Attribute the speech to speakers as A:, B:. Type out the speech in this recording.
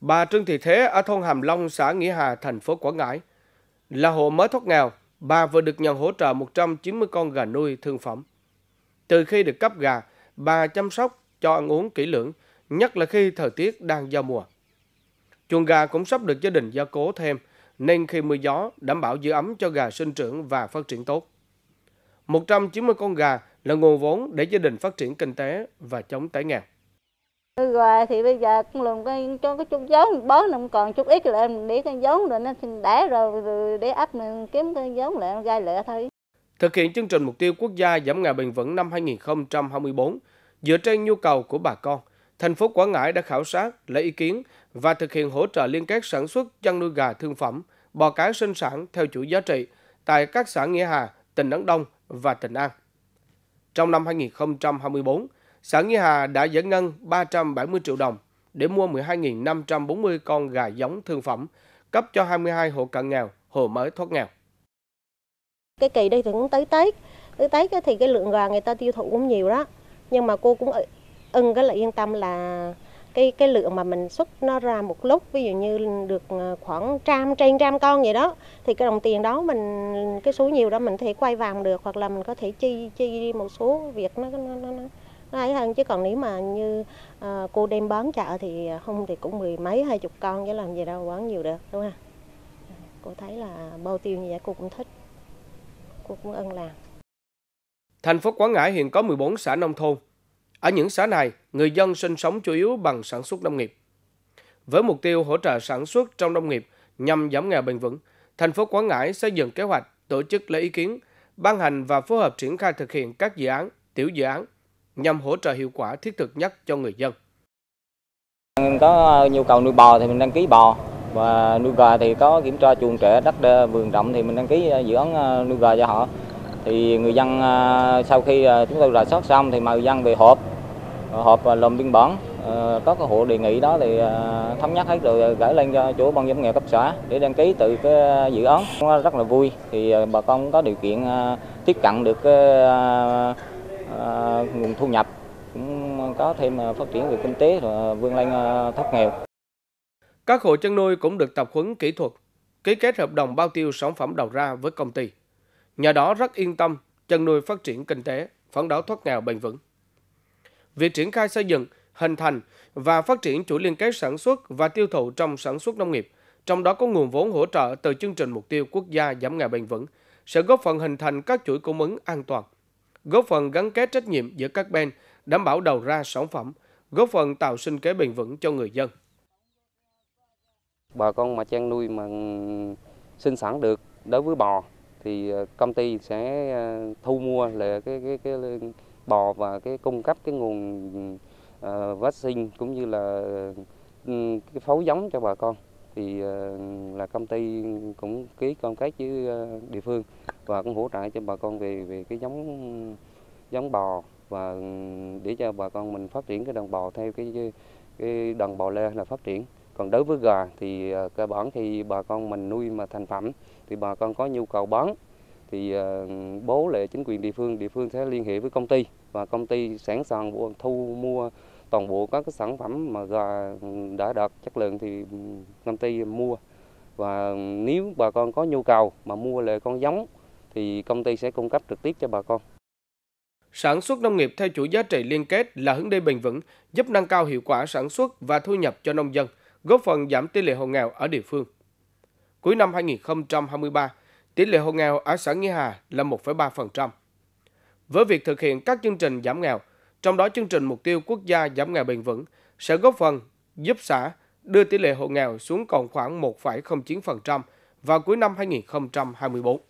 A: Bà Trương Thị Thế ở thôn Hàm Long, xã Nghĩa Hà, thành phố Quảng Ngãi. Là hộ mới thoát nghèo, bà vừa được nhận hỗ trợ 190 con gà nuôi thương phẩm. Từ khi được cấp gà, bà chăm sóc cho ăn uống kỹ lưỡng, nhất là khi thời tiết đang giao mùa. Chuồng gà cũng sắp được gia đình gia cố thêm, nên khi mưa gió đảm bảo giữ ấm cho gà sinh trưởng và phát triển tốt. 190 con gà là nguồn vốn để gia đình phát triển kinh tế và chống tái nghèo
B: rồi thì bây giờ con lùm con cho cái chút giống bó nó còn chút ít là em để cái giống rồi nó sinh đẻ rồi, rồi để ấp mình kiếm cái giống lại em gai lẹ thôi
A: thực hiện chương trình mục tiêu quốc gia giảm nghèo bền vững năm 2024 dựa trên nhu cầu của bà con thành phố Quảng Ngãi đã khảo sát lấy ý kiến và thực hiện hỗ trợ liên kết sản xuất chăn nuôi gà thương phẩm bò cá sinh sản theo chuỗi giá trị tại các xã Nghĩa Hà tỉnh Đắk Đông và tỉnh An trong năm 2024 xã Nghĩa Hà đã giải ngân 370 triệu đồng để mua 12.540 con gà giống thương phẩm, cấp cho 22 hộ cận nghèo, hộ mới thoát nghèo.
B: Cái kỳ đây thì cũng tới Tết, tới Tết thì cái lượng gà người ta tiêu thụ cũng nhiều đó. Nhưng mà cô cũng ưng cái là yên tâm là cái cái lượng mà mình xuất nó ra một lúc ví dụ như được ờ, khoảng trăm trên trăm con vậy đó thì cái đồng tiền đó mình cái số nhiều đó mình có thể quay vàng được hoặc là mình có thể chi chi một số việc nó nó nó, nó nó ấy hơn chứ còn nếu mà như à, cô đem bán chợ thì không thì cũng mười mấy hai chục con chứ làm gì đâu bán nhiều được đúng không cô thấy là bao tiêu như vậy cô cũng thích cô cũng ân làm
A: Thành phố Quảng Ngãi hiện có 14 xã nông thôn. Ở những xã này, người dân sinh sống chủ yếu bằng sản xuất nông nghiệp. Với mục tiêu hỗ trợ sản xuất trong nông nghiệp nhằm giảm nghèo bền vững, thành phố Quảng Ngãi xây dựng kế hoạch tổ chức lấy ý kiến, ban hành và phối hợp triển khai thực hiện các dự án, tiểu dự án nhằm hỗ trợ hiệu quả thiết thực nhất cho người dân.
C: Có nhu cầu nuôi bò thì mình đăng ký bò và nuôi gà thì có kiểm tra chuồng trại đất đê, vườn rộng thì mình đăng ký ờ, dự án ờ, nuôi gà cho họ. Thì người dân ờ, sau khi chúng tôi rà soát xong thì mời dân về họp, họp làm biên bản có cái hộ đề nghị đó thì thống nhất hết rồi gửi lên cho chỗ ban giám nghèo cấp xã để đăng ký từ cái dự án rất là vui thì bà con có điều kiện tiếp cận được cái À,
A: nguồn thu nhập cũng có thêm à, phát triển về kinh tế và vươn lên à, thoát nghèo. Các hộ chăn nuôi cũng được tập huấn kỹ thuật, ký kết hợp đồng bao tiêu sản phẩm đầu ra với công ty. Nhờ đó rất yên tâm chăn nuôi phát triển kinh tế, phấn đấu thoát nghèo bền vững. Việc triển khai xây dựng, hình thành và phát triển chuỗi liên kết sản xuất và tiêu thụ trong sản xuất nông nghiệp, trong đó có nguồn vốn hỗ trợ từ chương trình mục tiêu quốc gia giảm nghèo bền vững, sẽ góp phần hình thành các chuỗi cung ứng an toàn, góp phần gắn kết trách nhiệm giữa các bên, đảm bảo đầu ra sản phẩm, góp phần tạo sinh kế bền vững cho người dân.
C: Bà con mà chăn nuôi mà sinh sản được đối với bò thì ờ, công ty sẽ ờ, thu mua là cái cái cái bò và cái cung cấp cái nguồn uh, vaccine cũng như là ừ, cái phấu giống cho bà con thì ờ, là công ty cũng ký cam kết với ờ, địa phương và cũng hỗ trợ cho bà con về về cái giống giống bò và ừ, để cho bà con mình phát triển cái đàn bò theo cái cái đàn bò lê là phát triển còn đối với gà thì ờ, cơ bản thì bà con mình nuôi mà thành phẩm thì bà con có nhu cầu bán thì bố lệ chính quyền địa phương địa phương sẽ liên hệ với công ty và công ty sẵn sàng thu mua toàn bộ các cái sản phẩm mà gà đã đạt chất lượng thì công ty mua và nếu bà con có nhu cầu mà mua
A: lại con giống
C: thì công ty sẽ cung cấp trực tiếp cho bà con.
A: Sản xuất nông nghiệp theo chuỗi giá trị liên kết là hướng đi bền vững, giúp nâng cao hiệu quả sản xuất và thu nhập cho nông dân, góp phần giảm tỷ lệ hộ nghèo ở địa phương. Cuối năm 2023, tỷ lệ hộ nghèo ở xã Nghĩa Hà là 1,3%. Với việc thực hiện các chương trình giảm nghèo, trong đó chương trình mục tiêu quốc gia giảm nghèo bền vững sẽ góp phần giúp xã đưa tỷ lệ hộ nghèo xuống còn khoảng 1,09% vào cuối năm 2024.